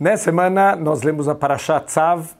Nessa né, semana nós lemos a Parashá Tzav.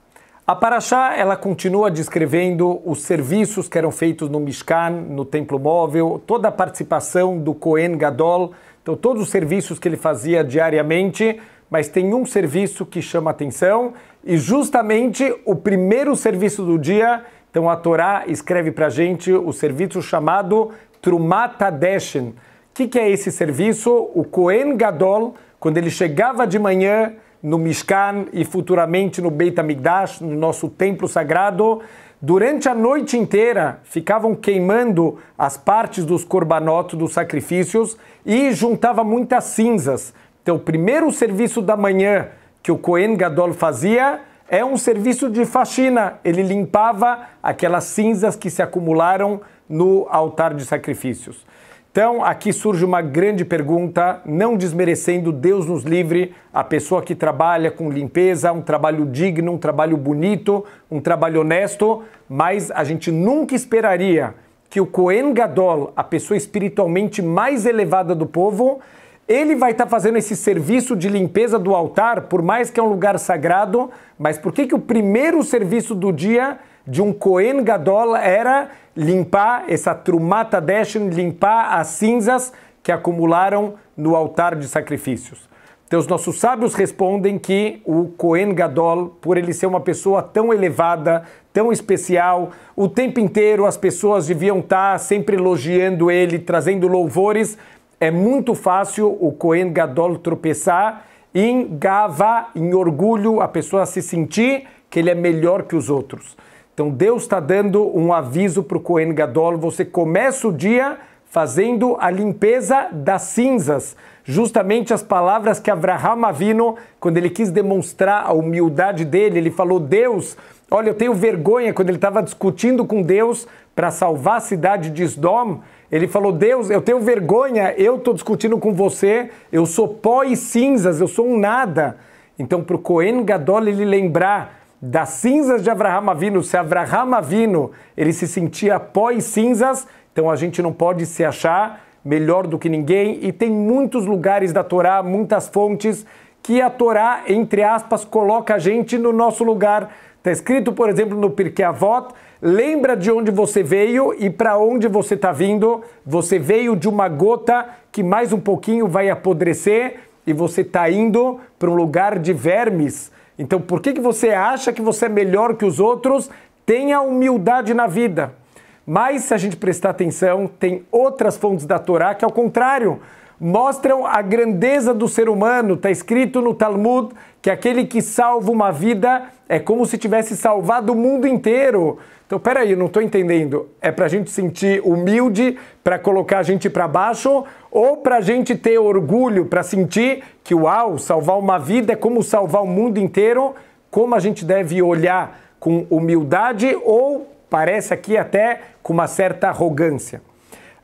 A Parashá ela continua descrevendo os serviços que eram feitos no Mishkan, no templo móvel, toda a participação do Cohen Gadol, então todos os serviços que ele fazia diariamente, mas tem um serviço que chama atenção e justamente o primeiro serviço do dia, então a Torá escreve para a gente o serviço chamado Trumata Deshen. O que, que é esse serviço? O Cohen Gadol, quando ele chegava de manhã no Mishkan e futuramente no Beit HaMikdash, no nosso templo sagrado, durante a noite inteira ficavam queimando as partes dos korbanot, dos sacrifícios, e juntava muitas cinzas. Então, o primeiro serviço da manhã que o Cohen Gadol fazia é um serviço de faxina. Ele limpava aquelas cinzas que se acumularam no altar de sacrifícios. Então, aqui surge uma grande pergunta, não desmerecendo, Deus nos livre, a pessoa que trabalha com limpeza, um trabalho digno, um trabalho bonito, um trabalho honesto, mas a gente nunca esperaria que o Cohen Gadol, a pessoa espiritualmente mais elevada do povo, ele vai estar tá fazendo esse serviço de limpeza do altar, por mais que é um lugar sagrado, mas por que, que o primeiro serviço do dia de um Cohen Gadol era limpar essa trumata deshen, limpar as cinzas que acumularam no altar de sacrifícios. Então os nossos sábios respondem que o Cohen Gadol, por ele ser uma pessoa tão elevada, tão especial, o tempo inteiro as pessoas deviam estar sempre elogiando ele, trazendo louvores, é muito fácil o Cohen Gadol tropeçar em gava, em orgulho, a pessoa se sentir que ele é melhor que os outros. Então Deus está dando um aviso para o Cohen Gadol: você começa o dia fazendo a limpeza das cinzas. Justamente as palavras que Abraham Avino, quando ele quis demonstrar a humildade dele, ele falou: Deus, olha, eu tenho vergonha. Quando ele estava discutindo com Deus para salvar a cidade de Sdom, ele falou: Deus, eu tenho vergonha, eu estou discutindo com você, eu sou pó e cinzas, eu sou um nada. Então, para o Cohen Gadol ele lembrar das cinzas de Avraham Avinu, se Avraham Avinu ele se sentia pós cinzas, então a gente não pode se achar melhor do que ninguém e tem muitos lugares da Torá, muitas fontes que a Torá, entre aspas, coloca a gente no nosso lugar. Está escrito, por exemplo, no Pirkei Avot, lembra de onde você veio e para onde você está vindo. Você veio de uma gota que mais um pouquinho vai apodrecer e você está indo para um lugar de vermes então, por que, que você acha que você é melhor que os outros? Tenha humildade na vida. Mas, se a gente prestar atenção, tem outras fontes da Torá que, ao é contrário, mostram a grandeza do ser humano. Está escrito no Talmud que aquele que salva uma vida é como se tivesse salvado o mundo inteiro. Então, peraí, não estou entendendo. É para a gente sentir humilde, para colocar a gente para baixo, ou para a gente ter orgulho, para sentir que, uau, salvar uma vida é como salvar o mundo inteiro? Como a gente deve olhar com humildade ou, parece aqui até, com uma certa arrogância?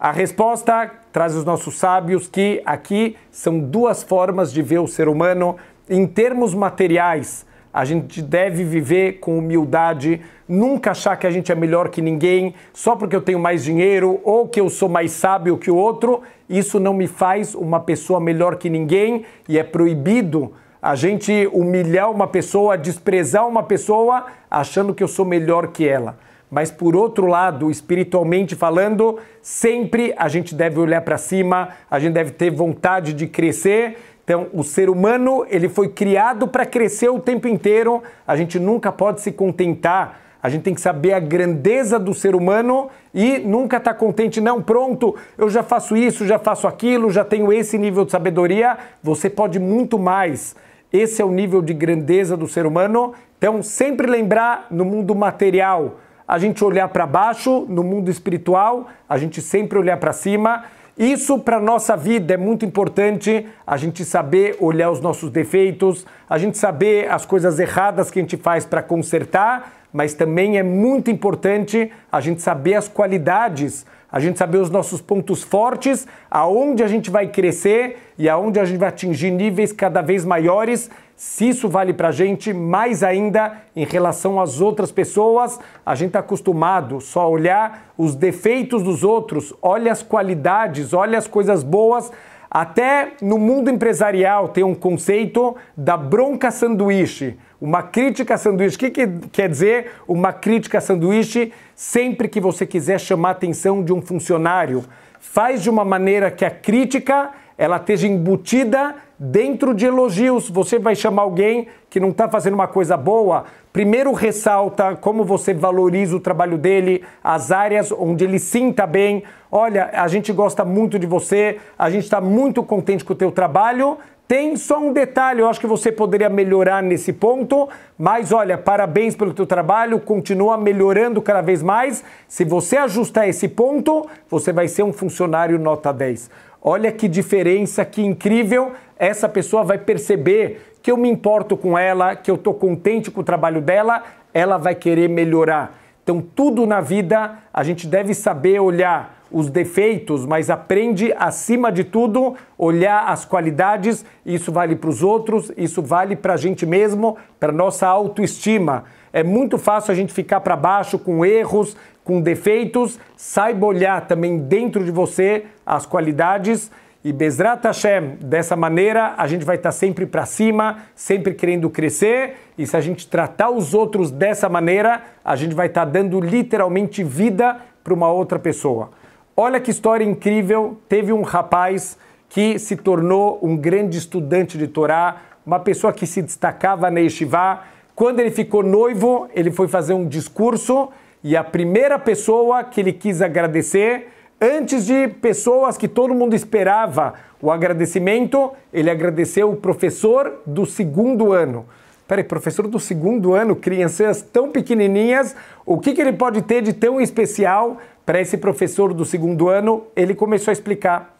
A resposta traz os nossos sábios que aqui são duas formas de ver o ser humano em termos materiais. A gente deve viver com humildade, nunca achar que a gente é melhor que ninguém, só porque eu tenho mais dinheiro ou que eu sou mais sábio que o outro, isso não me faz uma pessoa melhor que ninguém e é proibido a gente humilhar uma pessoa, desprezar uma pessoa achando que eu sou melhor que ela. Mas por outro lado, espiritualmente falando, sempre a gente deve olhar para cima, a gente deve ter vontade de crescer. Então, o ser humano, ele foi criado para crescer o tempo inteiro. A gente nunca pode se contentar. A gente tem que saber a grandeza do ser humano e nunca estar tá contente, não, pronto, eu já faço isso, já faço aquilo, já tenho esse nível de sabedoria. Você pode muito mais. Esse é o nível de grandeza do ser humano. Então, sempre lembrar no mundo material, a gente olhar para baixo no mundo espiritual, a gente sempre olhar para cima. Isso para nossa vida é muito importante, a gente saber olhar os nossos defeitos, a gente saber as coisas erradas que a gente faz para consertar, mas também é muito importante a gente saber as qualidades, a gente saber os nossos pontos fortes, aonde a gente vai crescer e aonde a gente vai atingir níveis cada vez maiores se isso vale para a gente, mais ainda em relação às outras pessoas, a gente está acostumado só a olhar os defeitos dos outros, olha as qualidades, olha as coisas boas. Até no mundo empresarial tem um conceito da bronca sanduíche. Uma crítica sanduíche. O que, que quer dizer uma crítica sanduíche? Sempre que você quiser chamar a atenção de um funcionário, faz de uma maneira que a crítica ela esteja embutida dentro de elogios. Você vai chamar alguém que não está fazendo uma coisa boa, primeiro ressalta como você valoriza o trabalho dele, as áreas onde ele sinta bem. Olha, a gente gosta muito de você, a gente está muito contente com o teu trabalho. Tem só um detalhe, eu acho que você poderia melhorar nesse ponto, mas olha, parabéns pelo teu trabalho, continua melhorando cada vez mais. Se você ajustar esse ponto, você vai ser um funcionário nota 10. Olha que diferença, que incrível! Essa pessoa vai perceber que eu me importo com ela, que eu estou contente com o trabalho dela, ela vai querer melhorar. Então, tudo na vida a gente deve saber olhar os defeitos, mas aprende, acima de tudo, olhar as qualidades. Isso vale para os outros, isso vale para a gente mesmo, para nossa autoestima. É muito fácil a gente ficar para baixo com erros, com defeitos. Saiba olhar também dentro de você as qualidades. E Bezrat Hashem, dessa maneira, a gente vai estar tá sempre para cima, sempre querendo crescer. E se a gente tratar os outros dessa maneira, a gente vai estar tá dando literalmente vida para uma outra pessoa. Olha que história incrível! Teve um rapaz que se tornou um grande estudante de Torá, uma pessoa que se destacava na Yeshivá. Quando ele ficou noivo, ele foi fazer um discurso e a primeira pessoa que ele quis agradecer, antes de pessoas que todo mundo esperava o agradecimento, ele agradeceu o professor do segundo ano. Peraí, professor do segundo ano, crianças tão pequenininhas, o que, que ele pode ter de tão especial para esse professor do segundo ano? Ele começou a explicar.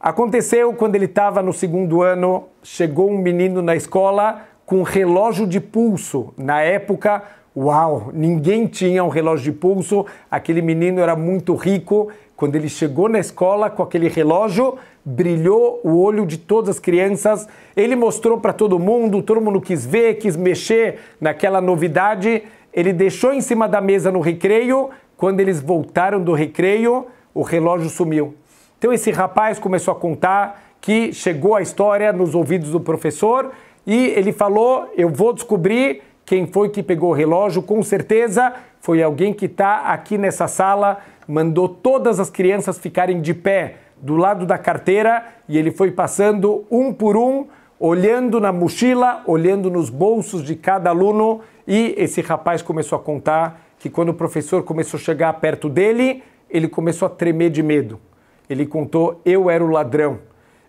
Aconteceu quando ele estava no segundo ano, chegou um menino na escola com relógio de pulso. Na época, uau, ninguém tinha um relógio de pulso. Aquele menino era muito rico. Quando ele chegou na escola com aquele relógio, brilhou o olho de todas as crianças. Ele mostrou para todo mundo, todo mundo quis ver, quis mexer naquela novidade. Ele deixou em cima da mesa no recreio. Quando eles voltaram do recreio, o relógio sumiu. Então esse rapaz começou a contar que chegou a história nos ouvidos do professor e ele falou: eu vou descobrir quem foi que pegou o relógio, com certeza foi alguém que está aqui nessa sala, mandou todas as crianças ficarem de pé do lado da carteira e ele foi passando um por um, olhando na mochila, olhando nos bolsos de cada aluno e esse rapaz começou a contar que quando o professor começou a chegar perto dele, ele começou a tremer de medo. Ele contou: "Eu era o ladrão"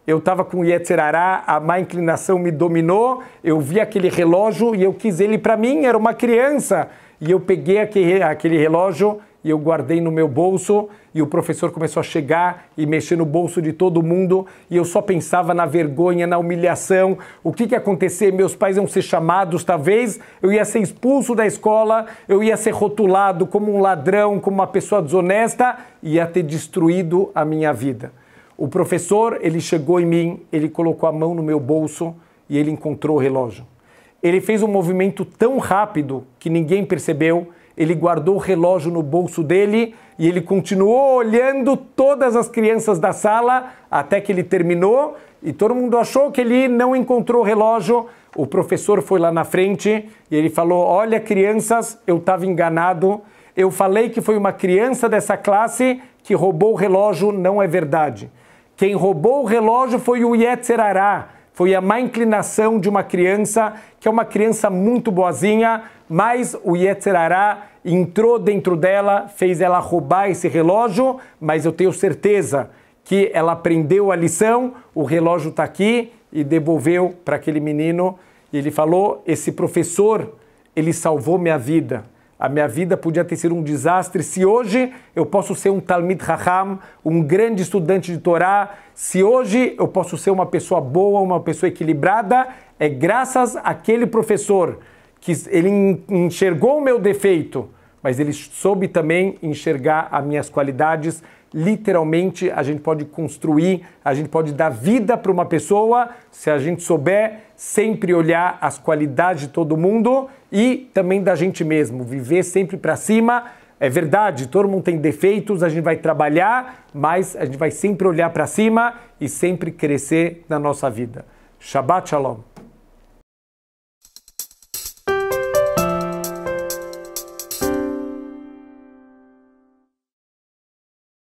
eu estava com Yetzerará, a má inclinação me dominou, eu vi aquele relógio e eu quis ele para mim, era uma criança. E eu peguei aquele, aquele relógio e eu guardei no meu bolso e o professor começou a chegar e mexer no bolso de todo mundo e eu só pensava na vergonha, na humilhação, o que que ia acontecer, meus pais iam ser chamados talvez, eu ia ser expulso da escola, eu ia ser rotulado como um ladrão, como uma pessoa desonesta, ia ter destruído a minha vida. O professor, ele chegou em mim, ele colocou a mão no meu bolso e ele encontrou o relógio. Ele fez um movimento tão rápido que ninguém percebeu. Ele guardou o relógio no bolso dele e ele continuou olhando todas as crianças da sala até que ele terminou e todo mundo achou que ele não encontrou o relógio. O professor foi lá na frente e ele falou: Olha, crianças, eu estava enganado. Eu falei que foi uma criança dessa classe que roubou o relógio, não é verdade. Quem roubou o relógio foi o Yetzerará, foi a má inclinação de uma criança, que é uma criança muito boazinha, mas o Yetzerará entrou dentro dela, fez ela roubar esse relógio, mas eu tenho certeza que ela aprendeu a lição, o relógio está aqui e devolveu para aquele menino. E ele falou: Esse professor, ele salvou minha vida a minha vida podia ter sido um desastre. Se hoje eu posso ser um Talmid Raham, um grande estudante de Torá, se hoje eu posso ser uma pessoa boa, uma pessoa equilibrada, é graças àquele professor que ele enxergou o meu defeito mas ele soube também enxergar as minhas qualidades. Literalmente, a gente pode construir, a gente pode dar vida para uma pessoa se a gente souber sempre olhar as qualidades de todo mundo e também da gente mesmo, viver sempre para cima. É verdade, todo mundo tem defeitos, a gente vai trabalhar, mas a gente vai sempre olhar para cima e sempre crescer na nossa vida. Shabbat Shalom.